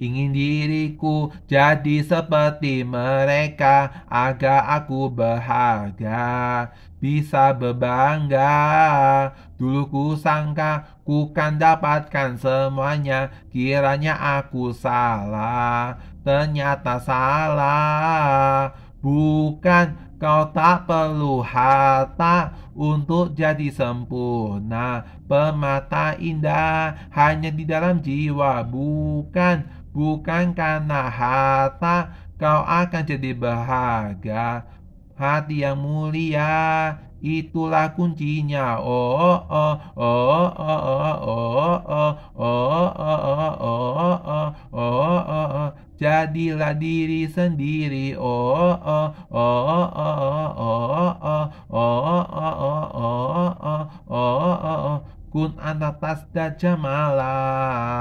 Ingin diriku jadi seperti mereka agar aku bahagia bisa berbangga Dulu ku sangka ku kan dapatkan semuanya Kiranya aku salah Ternyata salah Bukan kau tak perlu harta untuk jadi sempurna Permata indah hanya di dalam jiwa Bukan bukan karena harta kau akan jadi bahagia. Hati yang mulia itulah kuncinya. Oh oh oh oh oh oh oh oh oh oh oh oh jadilah diri sendiri. Oh oh oh oh oh oh oh oh oh oh oh kun anatas jamala